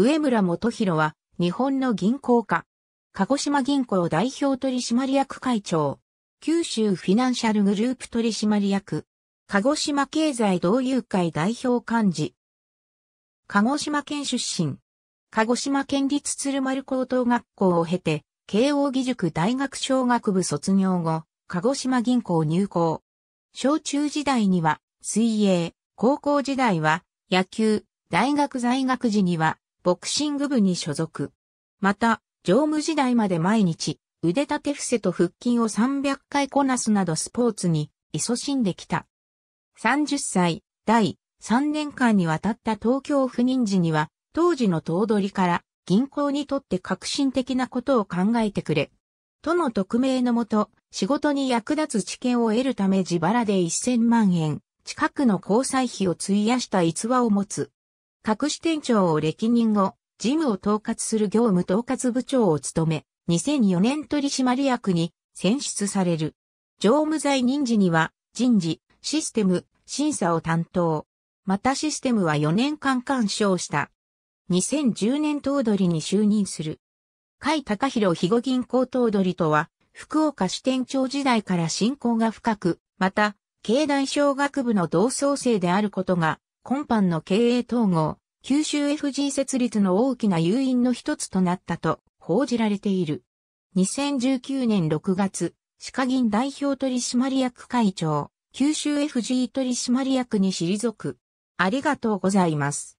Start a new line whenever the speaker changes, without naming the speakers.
上村元弘は、日本の銀行家。鹿児島銀行代表取締役会長。九州フィナンシャルグループ取締役。鹿児島経済同友会代表幹事。鹿児島県出身。鹿児島県立鶴丸高等学校を経て、慶応義塾大学小学部卒業後、鹿児島銀行入校。小中時代には、水泳、高校時代は、野球、大学在学時には、ボクシング部に所属。また、常務時代まで毎日、腕立て伏せと腹筋を300回こなすなどスポーツに勤しんできた。30歳、第3年間にわたった東京不妊時には、当時の頭取から銀行にとって革新的なことを考えてくれ。との匿名のもと、仕事に役立つ知見を得るため自腹で1000万円近くの交際費を費やした逸話を持つ。各支店長を歴任後、事務を統括する業務統括部長を務め、2004年取締役に選出される。常務在任時には、人事、システム、審査を担当。またシステムは4年間干渉した。2010年頭取に就任する。甲斐高弘肥後銀行頭取とは、福岡支店長時代から親交が深く、また、経団小学部の同窓生であることが今般の経営統合、九州 FG 設立の大きな誘因の一つとなったと報じられている。2019年6月、鹿銀代表取締役会長、九州 FG 取締役に退く。ありがとうございます。